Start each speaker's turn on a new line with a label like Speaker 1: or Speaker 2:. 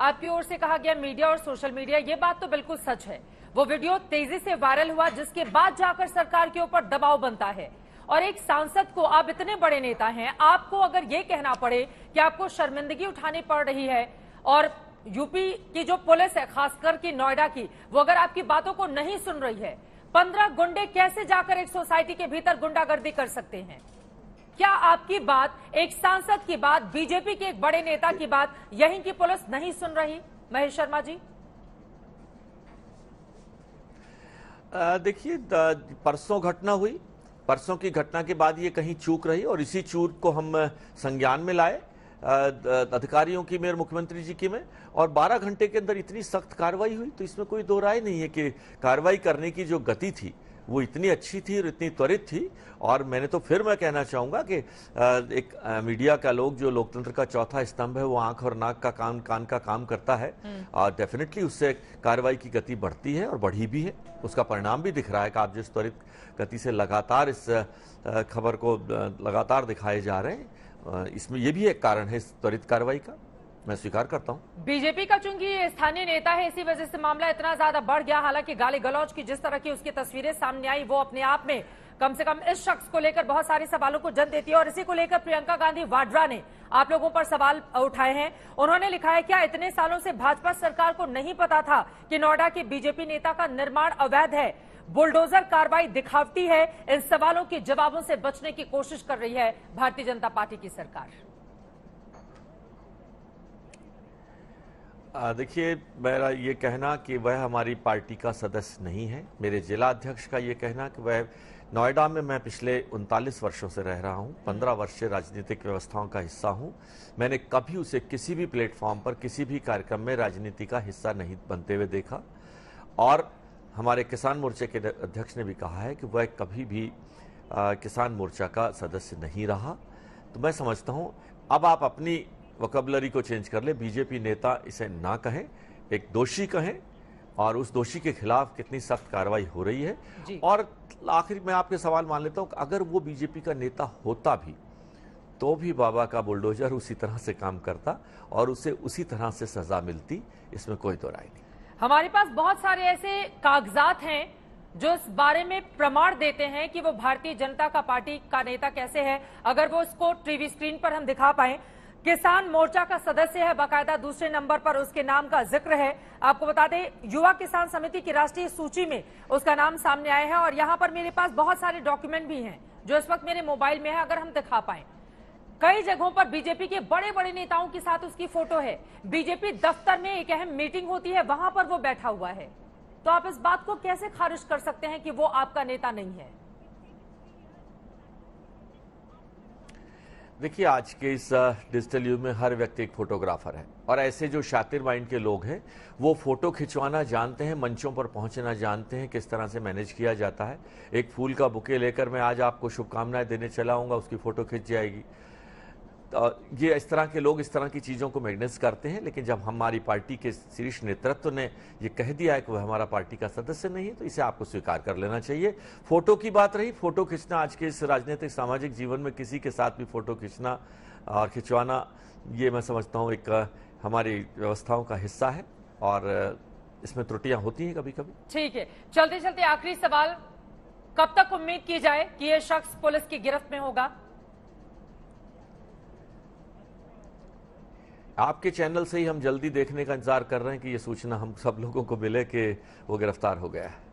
Speaker 1: आपकी ओर से कहा गया मीडिया और सोशल मीडिया ये बात तो बिल्कुल सच है वो वीडियो तेजी से वायरल हुआ जिसके बाद जाकर सरकार के ऊपर दबाव बनता है और एक सांसद को आप इतने बड़े नेता हैं आपको अगर ये कहना पड़े कि आपको शर्मिंदगी उठानी पड़ रही है और यूपी की जो पुलिस है खासकर की नोएडा की वो अगर आपकी बातों को नहीं सुन रही है पंद्रह गुंडे कैसे जाकर एक सोसाइटी के भीतर गुंडागर्दी कर सकते हैं क्या आपकी बात एक सांसद की बात बीजेपी के एक बड़े नेता की बात यहीं की पुलिस नहीं सुन रही महेश शर्मा जी
Speaker 2: देखिए परसों घटना हुई परसों की घटना के बाद ये कहीं चूक रही और इसी चूक को हम संज्ञान में लाए अधिकारियों की मेयर मुख्यमंत्री जी की में और 12 घंटे के अंदर इतनी सख्त कार्रवाई हुई तो इसमें कोई दो राय नहीं है कि कार्रवाई करने की जो गति थी वो इतनी अच्छी थी और इतनी त्वरित थी और मैंने तो फिर मैं कहना चाहूँगा कि एक मीडिया का लोग जो लोकतंत्र का चौथा स्तंभ है वो आंख और नाक का काम कान का काम करता है हम्म। और डेफिनेटली उससे कार्रवाई की गति बढ़ती है और बढ़ी भी है उसका परिणाम भी दिख रहा है कि आप जिस त्वरित गति से लगातार इस खबर को लगातार दिखाए जा रहे हैं इसमें यह भी एक कारण है इस त्वरित कार्रवाई का मैं स्वीकार करता हूं
Speaker 1: बीजेपी का चूंकि स्थानीय नेता है इसी वजह से मामला इतना ज्यादा बढ़ गया हालांकि गाली गलौज की जिस तरह की उसकी तस्वीरें सामने आई वो अपने आप में कम से कम इस शख्स को लेकर बहुत सारे सवालों को जन देती है और इसी को लेकर प्रियंका गांधी वाड्रा ने आप लोगों पर सवाल उठाए हैं उन्होंने लिखा है क्या इतने सालों से भाजपा सरकार को नहीं पता था कि नोएडा के बीजेपी नेता का निर्माण अवैध है बुलडोजर कार्रवाई दिखावती है इन सवालों के जवाबों से बचने की कोशिश कर रही है भारतीय जनता पार्टी की सरकार
Speaker 2: देखिए मेरा ये कहना कि वह हमारी पार्टी का सदस्य नहीं है मेरे जिला अध्यक्ष का ये कहना कि वह नोएडा में मैं पिछले उनतालीस वर्षों से रह रहा हूँ पंद्रह वर्ष से राजनीतिक व्यवस्थाओं का हिस्सा हूँ मैंने कभी उसे किसी भी प्लेटफॉर्म पर किसी भी कार्यक्रम में राजनीति का हिस्सा नहीं बनते हुए देखा और हमारे किसान मोर्चे के अध्यक्ष ने भी कहा है कि वह कभी भी आ, किसान मोर्चा का सदस्य नहीं रहा तो मैं समझता हूँ अब आप अपनी वकबलरी को चेंज कर ले बीजेपी नेता इसे ना कहें एक दोषी कहें और उस दोषी के खिलाफ कितनी सख्त कार्रवाई हो रही है और आखिर मैं आपके सवाल मान लेता हूँ अगर वो बीजेपी का नेता होता भी तो भी बाबा का बुलडोजर उसी तरह से काम करता और उसे उसी तरह से सजा मिलती इसमें कोई दो राय नहीं
Speaker 1: हमारे पास बहुत सारे ऐसे कागजात हैं जो इस बारे में प्रमाण देते हैं कि वो भारतीय जनता का पार्टी का नेता कैसे है अगर वो उसको टीवी स्क्रीन पर हम दिखा पाए किसान मोर्चा का सदस्य है बाकायदा दूसरे नंबर पर उसके नाम का जिक्र है आपको बता दें युवा किसान समिति की राष्ट्रीय सूची में उसका नाम सामने आया है और यहाँ पर मेरे पास बहुत सारे डॉक्यूमेंट भी हैं जो इस वक्त मेरे मोबाइल में है अगर हम दिखा पाए कई जगहों पर बीजेपी के बड़े बड़े नेताओं के साथ उसकी फोटो है बीजेपी दफ्तर में एक अहम मीटिंग होती है वहां पर वो बैठा हुआ है तो आप इस बात को कैसे खारिज कर सकते हैं कि वो आपका नेता नहीं है
Speaker 2: देखिए आज के इस डिजिटल युग में हर व्यक्ति एक फोटोग्राफर है और ऐसे जो शातिर माइंड के लोग हैं वो फोटो खिंचवाना जानते हैं मंचों पर पहुंचना जानते हैं किस तरह से मैनेज किया जाता है एक फूल का बुके लेकर मैं आज आपको शुभकामनाएं देने चला उसकी फ़ोटो खिंच जाएगी ये इस तरह के लोग इस तरह की चीज़ों को मेंटेनेंस करते हैं लेकिन जब हमारी पार्टी के शीर्ष नेतृत्व ने ये कह दिया है कि वह हमारा पार्टी का सदस्य नहीं है तो इसे आपको स्वीकार कर लेना चाहिए फोटो की बात रही फोटो खींचना आज के इस राजनीतिक सामाजिक जीवन में किसी के साथ भी फोटो खींचना और खिंचवाना ये मैं समझता हूँ एक हमारी व्यवस्थाओं का हिस्सा है और इसमें त्रुटियां होती हैं कभी कभी
Speaker 1: ठीक है चलते चलते आखिरी सवाल कब तक उम्मीद की जाए कि यह शख्स पुलिस की गिरफ्त में होगा
Speaker 2: आपके चैनल से ही हम जल्दी देखने का इंतजार कर रहे हैं कि ये सूचना हम सब लोगों को मिले कि वो गिरफ्तार हो गया है